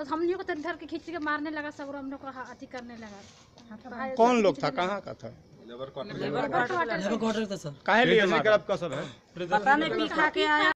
तो हम लोग तो धर के खींच के मारने लगा सब हम लोग का अथी करने लगा हाँ, तो तो कौन लोग था कहाँ का था लेबर क्वार्टर लेबर क्वार्टर था सर कहाँ लिया था आपका सब है पता नहीं पी खा के आया